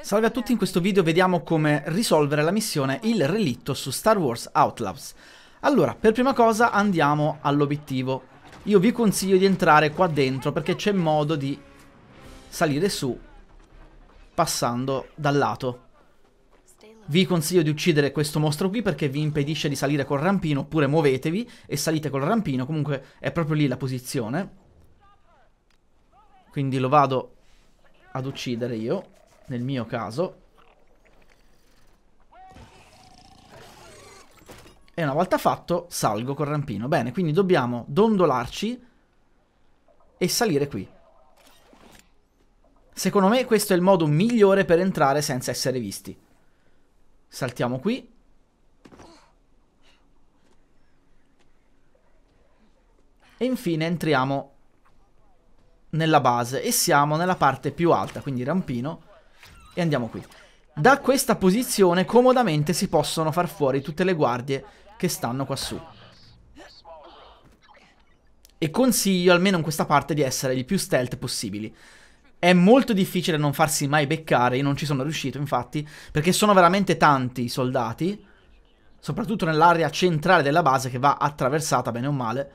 Salve a tutti, in questo video vediamo come risolvere la missione Il relitto su Star Wars Outlaws. Allora, per prima cosa andiamo all'obiettivo. Io vi consiglio di entrare qua dentro perché c'è modo di salire su passando dal lato. Vi consiglio di uccidere questo mostro qui perché vi impedisce di salire col rampino, oppure muovetevi e salite col rampino, comunque è proprio lì la posizione. Quindi lo vado ad uccidere io nel mio caso. E una volta fatto, salgo col rampino. Bene, quindi dobbiamo dondolarci e salire qui. Secondo me questo è il modo migliore per entrare senza essere visti. Saltiamo qui. E infine entriamo nella base e siamo nella parte più alta, quindi rampino e andiamo qui. Da questa posizione comodamente si possono far fuori tutte le guardie che stanno quassù. E consiglio, almeno in questa parte, di essere il più stealth possibili. È molto difficile non farsi mai beccare, io non ci sono riuscito infatti, perché sono veramente tanti i soldati, soprattutto nell'area centrale della base che va attraversata bene o male.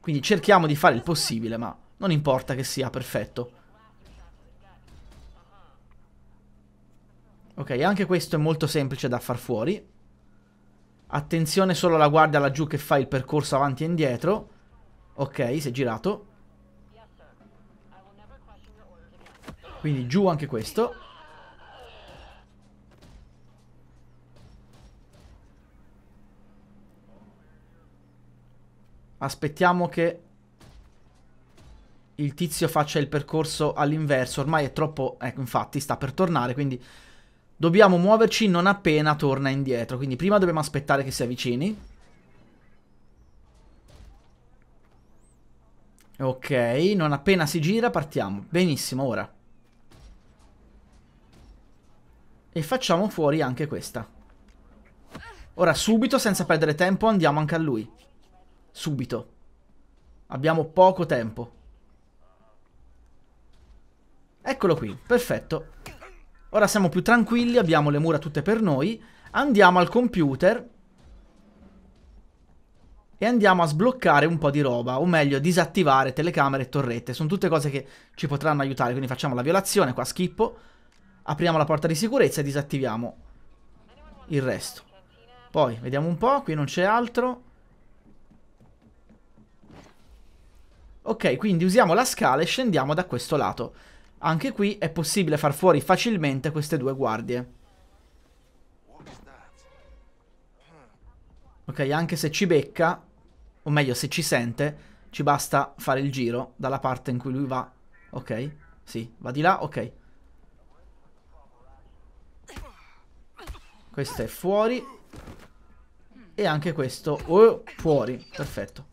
Quindi cerchiamo di fare il possibile, ma non importa che sia perfetto. Ok, anche questo è molto semplice da far fuori. Attenzione solo alla guardia laggiù che fa il percorso avanti e indietro. Ok, si è girato. Quindi giù anche questo. Aspettiamo che il tizio faccia il percorso all'inverso. Ormai è troppo... Ecco, infatti, sta per tornare, quindi Dobbiamo muoverci non appena torna indietro, quindi prima dobbiamo aspettare che si avvicini. Ok, non appena si gira partiamo. Benissimo, ora. E facciamo fuori anche questa. Ora subito, senza perdere tempo, andiamo anche a lui. Subito. Abbiamo poco tempo. Eccolo qui, perfetto. Ora siamo più tranquilli, abbiamo le mura tutte per noi. Andiamo al computer e andiamo a sbloccare un po' di roba, o meglio disattivare telecamere e torrette, sono tutte cose che ci potranno aiutare, quindi facciamo la violazione, qua schippo, apriamo la porta di sicurezza e disattiviamo il resto. Poi vediamo un po', qui non c'è altro. Ok, quindi usiamo la scala e scendiamo da questo lato. Anche qui è possibile far fuori facilmente queste due guardie. Ok, anche se ci becca, o meglio se ci sente, ci basta fare il giro dalla parte in cui lui va. Ok, sì, va di là, ok. Questo è fuori. E anche questo oh, fuori, perfetto.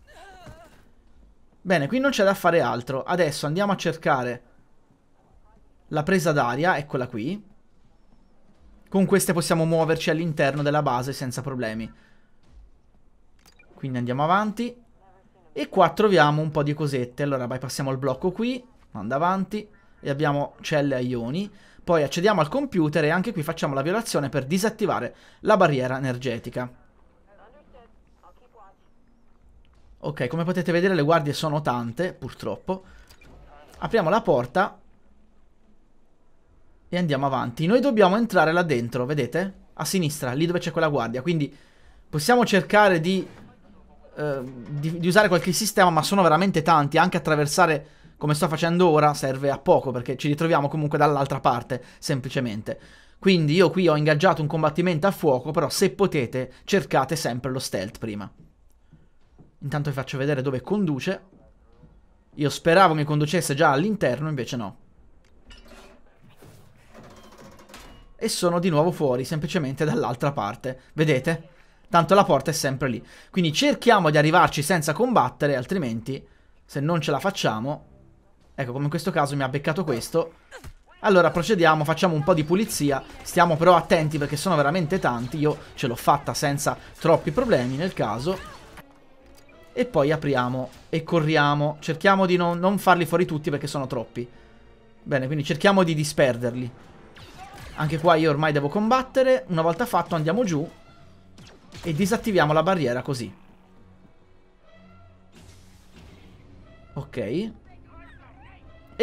Bene, qui non c'è da fare altro. Adesso andiamo a cercare la presa d'aria eccola qui. Con queste possiamo muoverci all'interno della base senza problemi. Quindi andiamo avanti. E qua troviamo un po' di cosette. Allora bypassiamo il blocco qui. Manda avanti. E abbiamo celle a ioni. Poi accediamo al computer e anche qui facciamo la violazione per disattivare la barriera energetica. Ok, come potete vedere le guardie sono tante, purtroppo. Apriamo la porta e andiamo avanti. Noi dobbiamo entrare là dentro, vedete? A sinistra, lì dove c'è quella guardia. Quindi possiamo cercare di, eh, di, di usare qualche sistema, ma sono veramente tanti. Anche attraversare come sto facendo ora serve a poco, perché ci ritroviamo comunque dall'altra parte, semplicemente. Quindi io qui ho ingaggiato un combattimento a fuoco, però se potete cercate sempre lo stealth prima. Intanto vi faccio vedere dove conduce. Io speravo mi conducesse già all'interno, invece no. e sono di nuovo fuori semplicemente dall'altra parte. Vedete? Tanto la porta è sempre lì. Quindi cerchiamo di arrivarci senza combattere, altrimenti se non ce la facciamo... Ecco, come in questo caso mi ha beccato questo. Allora procediamo, facciamo un po' di pulizia, stiamo però attenti perché sono veramente tanti, io ce l'ho fatta senza troppi problemi nel caso. E poi apriamo e corriamo, cerchiamo di non, non farli fuori tutti perché sono troppi. Bene, quindi cerchiamo di disperderli. Anche qua io ormai devo combattere. Una volta fatto andiamo giù. E disattiviamo la barriera così. Ok. E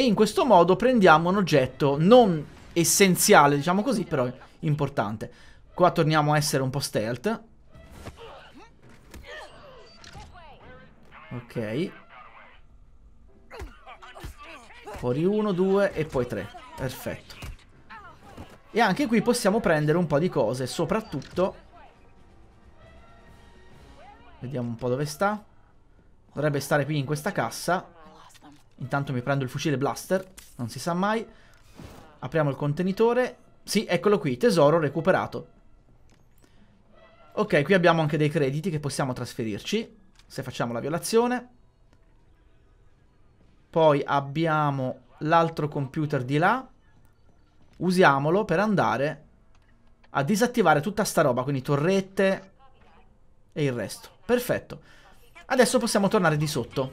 in questo modo prendiamo un oggetto non essenziale, diciamo così, però importante. Qua torniamo a essere un po' stealth. Ok. Fuori uno, due e poi tre. Perfetto. E anche qui possiamo prendere un po' di cose, soprattutto... Vediamo un po' dove sta. Dovrebbe stare qui in questa cassa. Intanto mi prendo il fucile blaster, non si sa mai. Apriamo il contenitore. Sì, eccolo qui, tesoro recuperato. Ok, qui abbiamo anche dei crediti che possiamo trasferirci, se facciamo la violazione. Poi abbiamo l'altro computer di là usiamolo per andare a disattivare tutta sta roba, quindi torrette e il resto. Perfetto. Adesso possiamo tornare di sotto.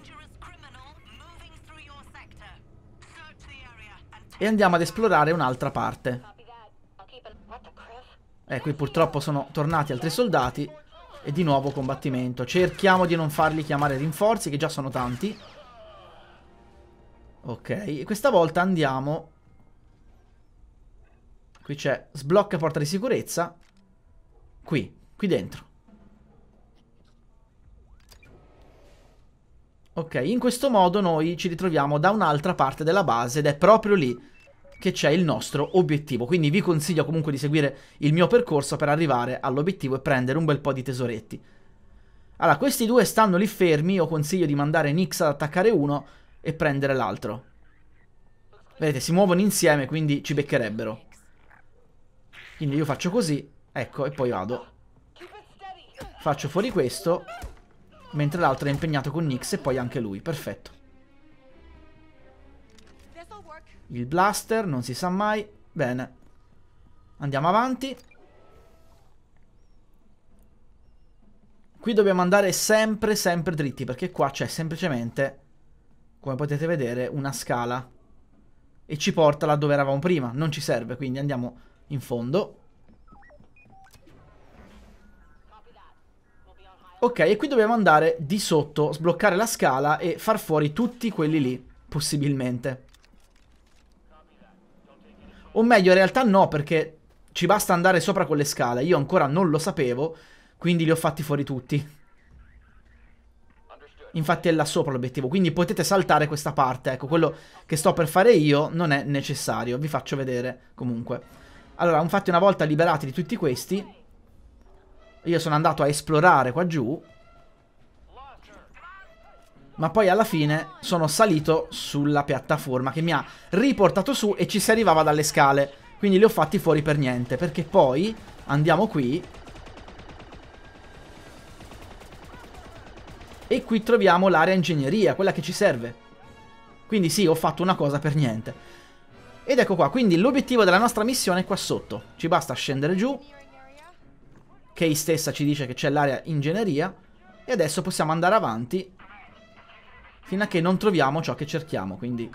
E andiamo ad esplorare un'altra parte. Eh, qui purtroppo sono tornati altri soldati e di nuovo combattimento. Cerchiamo di non farli chiamare rinforzi, che già sono tanti. Ok, e questa volta andiamo Qui c'è sblocca porta di sicurezza. Qui, qui dentro. Ok, in questo modo noi ci ritroviamo da un'altra parte della base ed è proprio lì che c'è il nostro obiettivo. Quindi vi consiglio comunque di seguire il mio percorso per arrivare all'obiettivo e prendere un bel po' di tesoretti. Allora, questi due stanno lì fermi, io consiglio di mandare Nyx ad attaccare uno e prendere l'altro. Vedete, si muovono insieme, quindi ci beccherebbero. Quindi io faccio così, ecco, e poi vado. Faccio fuori questo, mentre l'altro è impegnato con Nyx e poi anche lui, perfetto. Il blaster, non si sa mai, bene. Andiamo avanti. Qui dobbiamo andare sempre, sempre dritti, perché qua c'è semplicemente, come potete vedere, una scala. E ci porta là dove eravamo prima, non ci serve, quindi andiamo in fondo. Ok, e qui dobbiamo andare di sotto, sbloccare la scala e far fuori tutti quelli lì, possibilmente. O meglio, in realtà no, perché ci basta andare sopra con le scale. Io ancora non lo sapevo, quindi li ho fatti fuori tutti. Infatti è là sopra l'obiettivo, quindi potete saltare questa parte. Ecco, quello che sto per fare io non è necessario, vi faccio vedere comunque. Allora, infatti una volta liberati di tutti questi, io sono andato a esplorare qua giù. Ma poi alla fine sono salito sulla piattaforma che mi ha riportato su e ci si arrivava dalle scale. Quindi li ho fatti fuori per niente, perché poi andiamo qui E qui troviamo l'area ingegneria, quella che ci serve. Quindi sì, ho fatto una cosa per niente. Ed ecco qua, quindi l'obiettivo della nostra missione è qua sotto. Ci basta scendere giù. Kay stessa ci dice che c'è l'area ingegneria. E adesso possiamo andare avanti fino a che non troviamo ciò che cerchiamo. Quindi,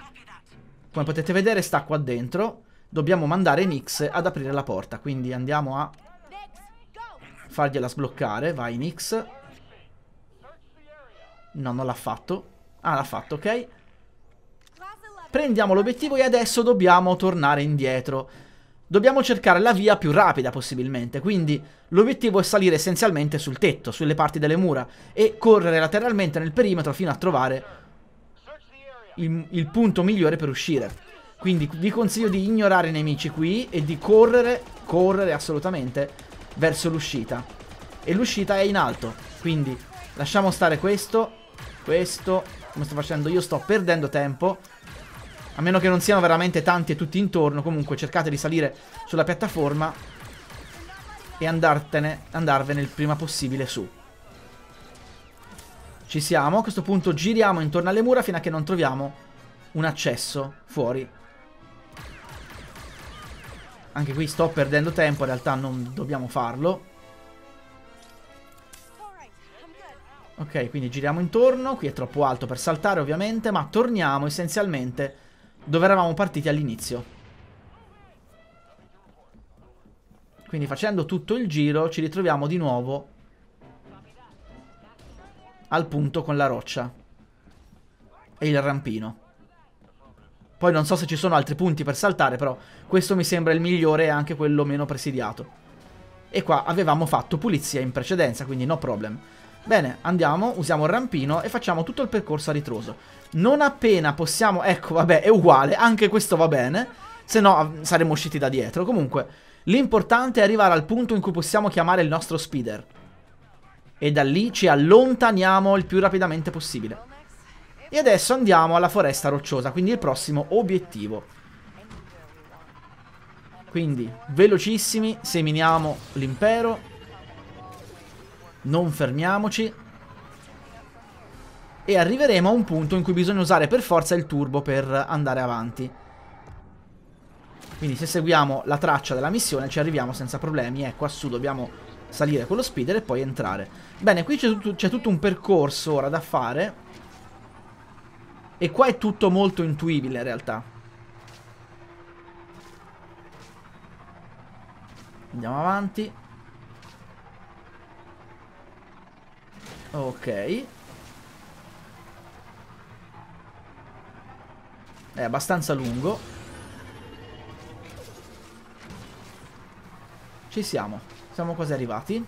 come potete vedere, sta qua dentro. Dobbiamo mandare Nix ad aprire la porta. Quindi andiamo a fargliela sbloccare. Vai Nix. No, non l'ha fatto. Ah, l'ha fatto, ok. Prendiamo l'obiettivo e adesso dobbiamo tornare indietro. Dobbiamo cercare la via più rapida possibilmente, quindi l'obiettivo è salire essenzialmente sul tetto, sulle parti delle mura, e correre lateralmente nel perimetro fino a trovare il, il punto migliore per uscire. Quindi vi consiglio di ignorare i nemici qui e di correre, correre assolutamente verso l'uscita. E l'uscita è in alto, quindi lasciamo stare questo, questo, come sto facendo io sto perdendo tempo a meno che non siano veramente tanti e tutti intorno, comunque cercate di salire sulla piattaforma e andartene, andarvene il prima possibile su. Ci siamo, a questo punto giriamo intorno alle mura fino a che non troviamo un accesso fuori. Anche qui sto perdendo tempo, in realtà non dobbiamo farlo. Ok, quindi giriamo intorno, qui è troppo alto per saltare ovviamente, ma torniamo essenzialmente dove eravamo partiti all'inizio. Quindi facendo tutto il giro ci ritroviamo di nuovo al punto con la roccia e il rampino. Poi non so se ci sono altri punti per saltare, però questo mi sembra il migliore e anche quello meno presidiato. E qua avevamo fatto pulizia in precedenza, quindi no problem. Bene, andiamo, usiamo il rampino e facciamo tutto il percorso a ritroso. Non appena possiamo... Ecco, vabbè, è uguale, anche questo va bene. Se no mm, saremmo usciti da dietro. Comunque, l'importante è arrivare al punto in cui possiamo chiamare il nostro speeder. E da lì ci allontaniamo il più rapidamente possibile. E adesso andiamo alla foresta rocciosa, quindi il prossimo obiettivo. Quindi, velocissimi, seminiamo l'impero non fermiamoci. E arriveremo a un punto in cui bisogna usare per forza il turbo per andare avanti. Quindi se seguiamo la traccia della missione ci arriviamo senza problemi. Ecco, a su dobbiamo salire con lo speeder e poi entrare. Bene, qui c'è tutto, tutto un percorso ora da fare. E qua è tutto molto intuibile in realtà. Andiamo avanti. Ok. È abbastanza lungo. Ci siamo. Siamo quasi arrivati.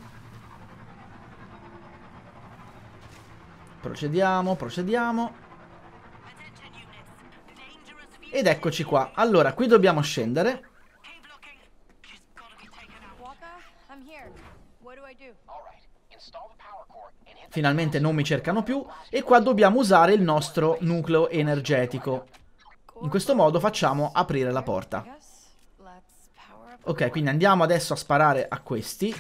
Procediamo, procediamo. Ed eccoci qua. Allora, qui dobbiamo scendere. Install the power Finalmente non mi cercano più e qua dobbiamo usare il nostro nucleo energetico. In questo modo facciamo aprire la porta. Ok, quindi andiamo adesso a sparare a questi.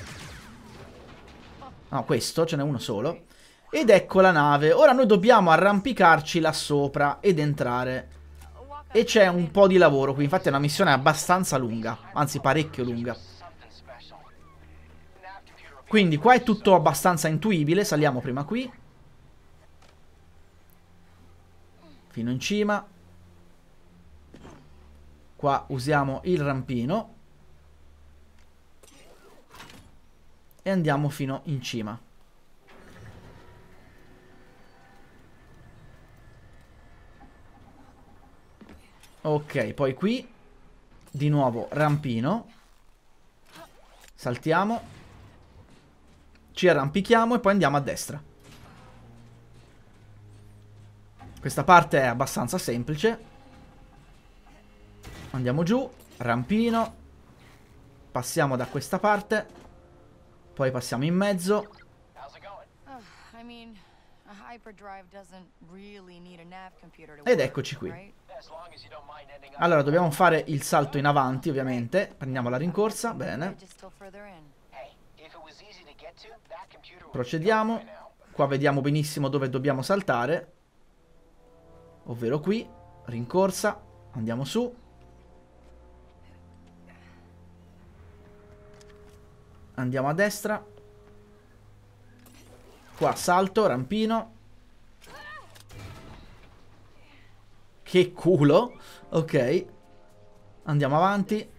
No, questo, ce n'è uno solo. Ed ecco la nave. Ora noi dobbiamo arrampicarci là sopra ed entrare. E c'è un po' di lavoro qui, infatti è una missione abbastanza lunga, anzi parecchio lunga. Quindi qua è tutto abbastanza intuibile, saliamo prima qui. Fino in cima. Qua usiamo il rampino. E andiamo fino in cima. Ok, poi qui di nuovo rampino. Saltiamo ci arrampichiamo e poi andiamo a destra. Questa parte è abbastanza semplice. Andiamo giù, rampino, passiamo da questa parte, poi passiamo in mezzo. Ah, Ed eccoci qui. Allora, dobbiamo fare il salto in avanti, ovviamente. Prendiamo la rincorsa, bene. Procediamo. Qua vediamo benissimo dove dobbiamo saltare. Ovvero qui. Rincorsa. Andiamo su. Andiamo a destra. Qua salto, rampino. Che culo. Ok. Andiamo avanti.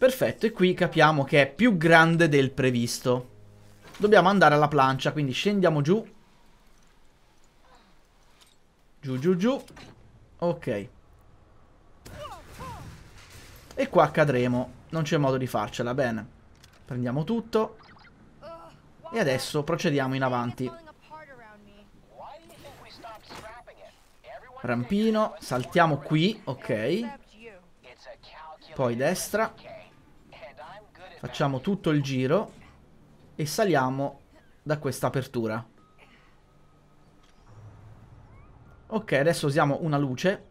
Perfetto, e qui capiamo che è più grande del previsto. Dobbiamo andare alla plancia, quindi scendiamo giù. Giù, giù, giù. Ok. E qua cadremo. Non c'è modo di farcela, bene. Prendiamo tutto. E adesso procediamo in avanti. Rampino, saltiamo qui, ok. Poi destra. Facciamo tutto il giro e saliamo da questa apertura. Ok, adesso usiamo una luce.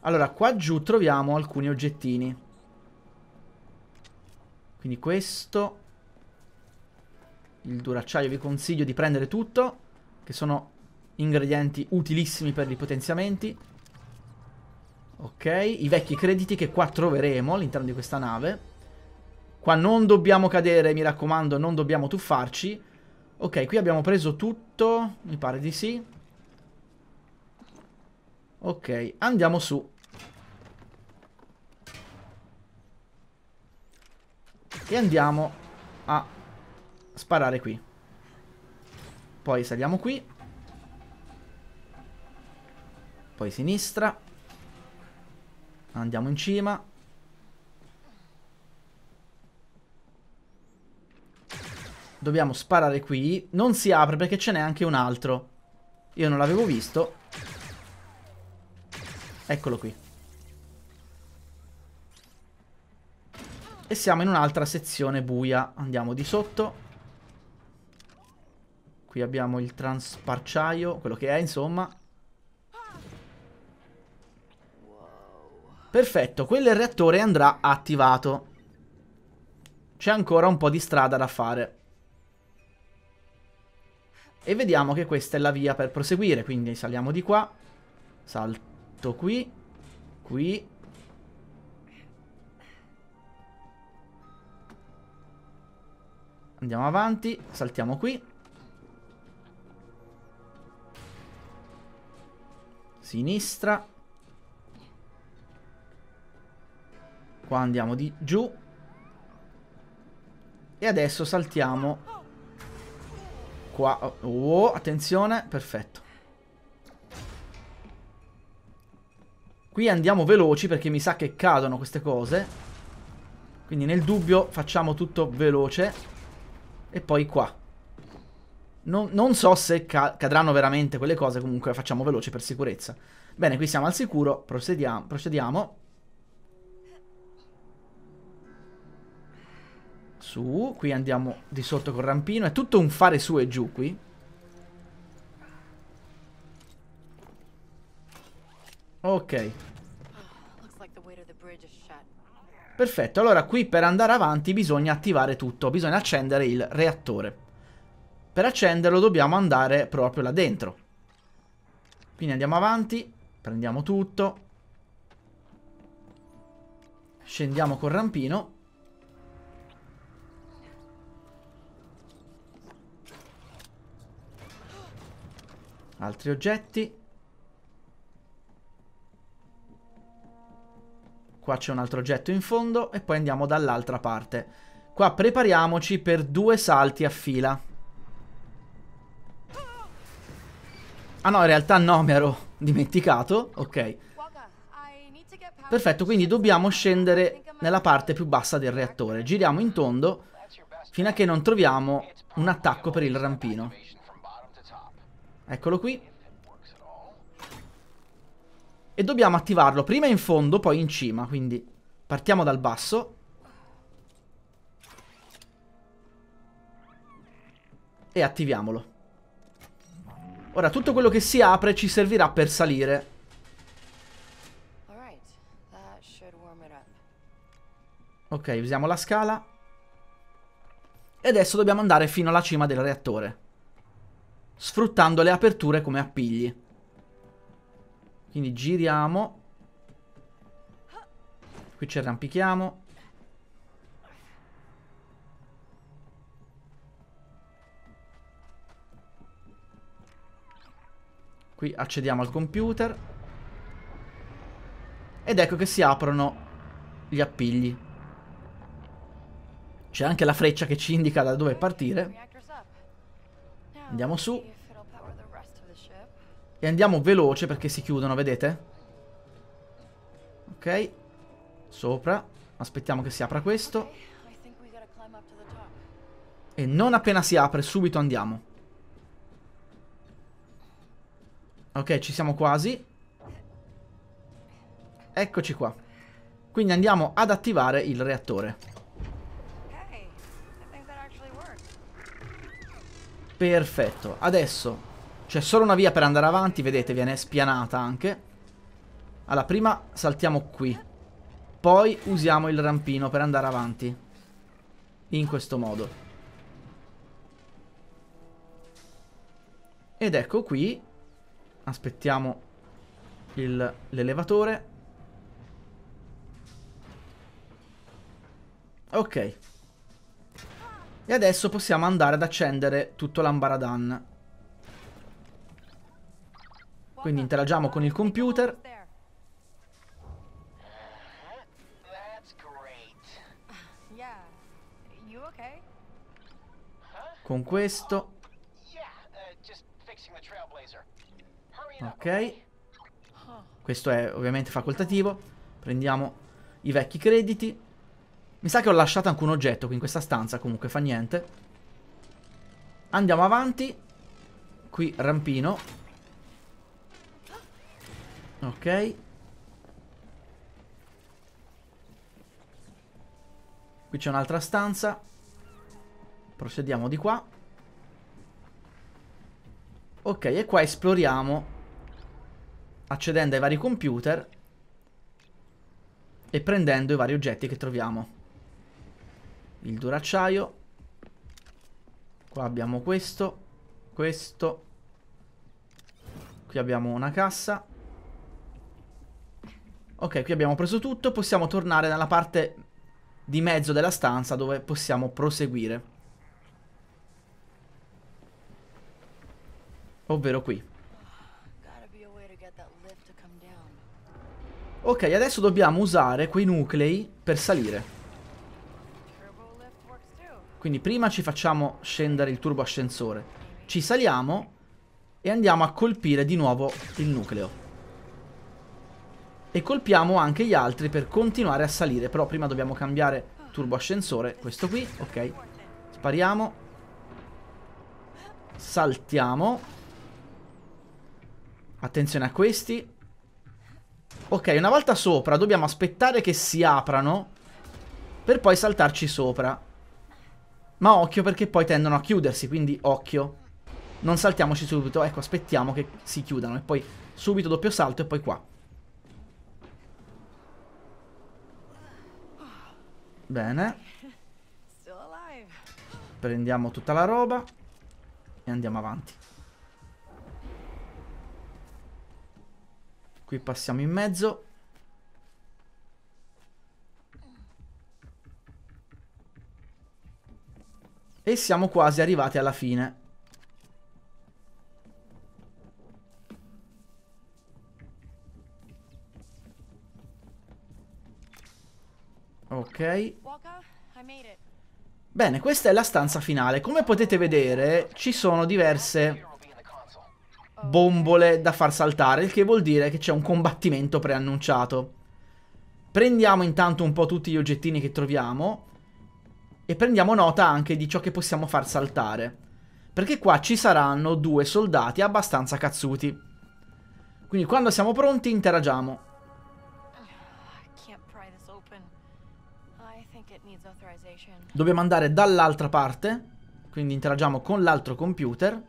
Allora, qua giù troviamo alcuni oggettini. Quindi questo... Il duracciaio vi consiglio di prendere tutto, che sono ingredienti utilissimi per i potenziamenti. Ok, i vecchi crediti che qua troveremo all'interno di questa nave. Qua non dobbiamo cadere, mi raccomando, non dobbiamo tuffarci. Ok, qui abbiamo preso tutto, mi pare di sì. Ok, andiamo su. E andiamo a sparare qui. Poi saliamo qui. Poi sinistra. Andiamo in cima. Dobbiamo sparare qui. Non si apre perché ce n'è anche un altro. Io non l'avevo visto. Eccolo qui. E siamo in un'altra sezione buia. Andiamo di sotto. Qui abbiamo il transparciaio, quello che è, insomma. Perfetto, quel reattore andrà attivato. C'è ancora un po' di strada da fare. E vediamo che questa è la via per proseguire, quindi saliamo di qua. Salto qui. Qui. Andiamo avanti, saltiamo qui. Sinistra. Qua andiamo di giù. E adesso saltiamo qua. Oh, oh, attenzione, perfetto. Qui andiamo veloci perché mi sa che cadono queste cose. Quindi nel dubbio facciamo tutto veloce. E poi qua. Non, non so se ca cadranno veramente quelle cose, comunque facciamo veloce per sicurezza. Bene, qui siamo al sicuro, procediamo. procediamo. Su, qui andiamo di sotto col rampino. È tutto un fare su e giù qui. Ok. Perfetto, allora qui per andare avanti bisogna attivare tutto, bisogna accendere il reattore. Per accenderlo dobbiamo andare proprio là dentro. Quindi andiamo avanti, prendiamo tutto. Scendiamo col rampino. Altri oggetti. Qua c'è un altro oggetto in fondo e poi andiamo dall'altra parte. Qua prepariamoci per due salti a fila. Ah no, in realtà no, mi ero dimenticato. Ok. Perfetto, quindi dobbiamo scendere nella parte più bassa del reattore. Giriamo in tondo fino a che non troviamo un attacco per il rampino. Eccolo qui. E dobbiamo attivarlo prima in fondo, poi in cima, quindi partiamo dal basso. E attiviamolo. Ora tutto quello che si apre ci servirà per salire. Ok, usiamo la scala. E adesso dobbiamo andare fino alla cima del reattore sfruttando le aperture come appigli. Quindi giriamo. Qui ci arrampichiamo. Qui accediamo al computer. Ed ecco che si aprono gli appigli. C'è anche la freccia che ci indica da dove partire. Andiamo su. E andiamo veloce perché si chiudono, vedete? Ok. Sopra. Aspettiamo che si apra questo. E non appena si apre, subito andiamo. Ok, ci siamo quasi. Eccoci qua. Quindi andiamo ad attivare il reattore. Perfetto. Adesso c'è solo una via per andare avanti, vedete, viene spianata anche. Allora, prima saltiamo qui. Poi usiamo il rampino per andare avanti. In questo modo. Ed ecco qui. Aspettiamo l'elevatore. Ok. E adesso possiamo andare ad accendere tutto l'ambaradan. Quindi interagiamo con il computer. Con questo. Ok. Questo è ovviamente facoltativo. Prendiamo i vecchi crediti. Mi sa che ho lasciato anche un oggetto qui in questa stanza, comunque fa niente. Andiamo avanti. Qui rampino. Ok. Qui c'è un'altra stanza. Procediamo di qua. Ok, e qua esploriamo accedendo ai vari computer e prendendo i vari oggetti che troviamo il duracciaio. Qua abbiamo questo, questo. Qui abbiamo una cassa. Ok, qui abbiamo preso tutto. Possiamo tornare nella parte di mezzo della stanza dove possiamo proseguire. Ovvero qui. Ok, adesso dobbiamo usare quei nuclei per salire. Quindi prima ci facciamo scendere il turbo ascensore. Ci saliamo e andiamo a colpire di nuovo il nucleo. E colpiamo anche gli altri per continuare a salire. Però prima dobbiamo cambiare turbo ascensore. Questo qui, ok. Spariamo. Saltiamo. Attenzione a questi. Ok, una volta sopra dobbiamo aspettare che si aprano per poi saltarci sopra. Ma occhio perché poi tendono a chiudersi, quindi occhio. Non saltiamoci subito, ecco aspettiamo che si chiudano e poi subito doppio salto e poi qua. Bene. Prendiamo tutta la roba e andiamo avanti. Qui passiamo in mezzo E siamo quasi arrivati alla fine. Ok. Bene, questa è la stanza finale. Come potete vedere, ci sono diverse bombole da far saltare, il che vuol dire che c'è un combattimento preannunciato. Prendiamo intanto un po' tutti gli oggettini che troviamo e prendiamo nota anche di ciò che possiamo far saltare. Perché qua ci saranno due soldati abbastanza cazzuti. Quindi quando siamo pronti interagiamo. Dobbiamo andare dall'altra parte, quindi interagiamo con l'altro computer.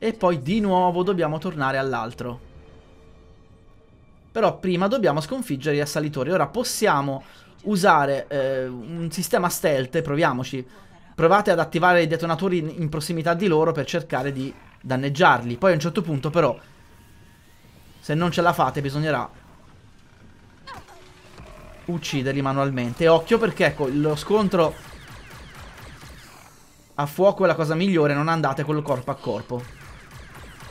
E poi di nuovo dobbiamo tornare all'altro. Però prima dobbiamo sconfiggere gli assalitori. Ora possiamo usare eh, un sistema stealth, proviamoci. Provate ad attivare i detonatori in, in prossimità di loro per cercare di danneggiarli. Poi a un certo punto però, se non ce la fate bisognerà ucciderli manualmente. occhio perché ecco, lo scontro a fuoco è la cosa migliore, non andate col corpo a corpo.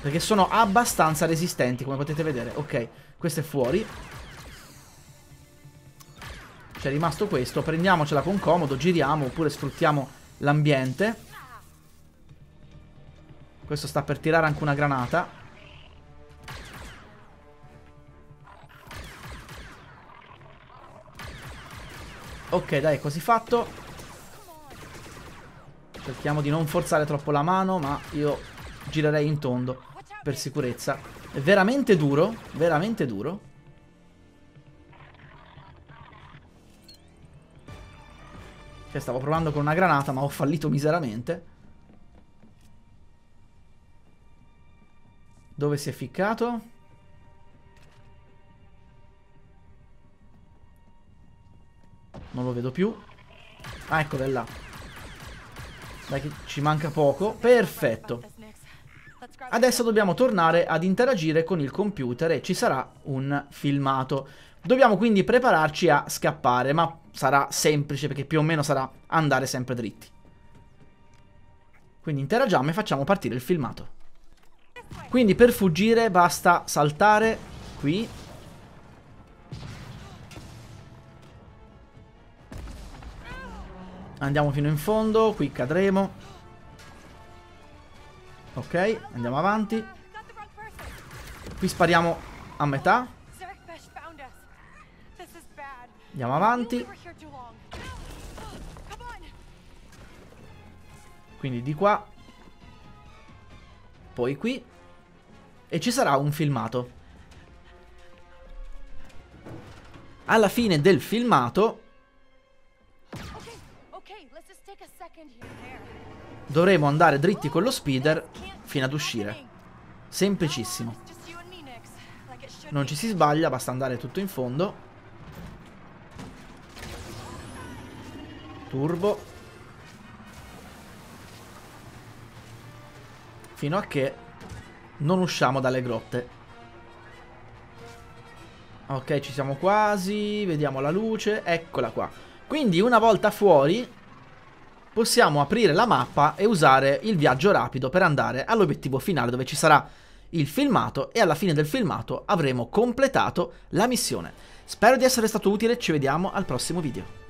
Perché sono abbastanza resistenti, come potete vedere. Ok, questo è fuori. C'è rimasto questo. Prendiamocela con comodo, giriamo oppure sfruttiamo l'ambiente. Questo sta per tirare anche una granata. Ok, dai, così fatto. Cerchiamo di non forzare troppo la mano, ma io girerei in tondo per sicurezza. È veramente duro, veramente duro. Cioè stavo provando con una granata ma ho fallito miseramente. Dove si è ficcato? Non lo vedo più. Ah, ecco, è là. Dai che ci manca poco. Perfetto. Adesso dobbiamo tornare ad interagire con il computer e ci sarà un filmato. Dobbiamo quindi prepararci a scappare, ma sarà semplice perché più o meno sarà andare sempre dritti. Quindi interagiamo e facciamo partire il filmato. Quindi per fuggire basta saltare qui. Andiamo fino in fondo, qui cadremo. Ok, andiamo avanti. Qui spariamo a metà. Andiamo avanti. Quindi di qua. Poi qui. E ci sarà un filmato. Alla fine del filmato dovremo andare dritti con lo speeder fino ad uscire. Semplicissimo. Non ci si sbaglia, basta andare tutto in fondo. Turbo. Fino a che non usciamo dalle grotte. Ok, ci siamo quasi. Vediamo la luce. Eccola qua. Quindi una volta fuori possiamo aprire la mappa e usare il viaggio rapido per andare all'obiettivo finale dove ci sarà il filmato e alla fine del filmato avremo completato la missione. Spero di essere stato utile, ci vediamo al prossimo video.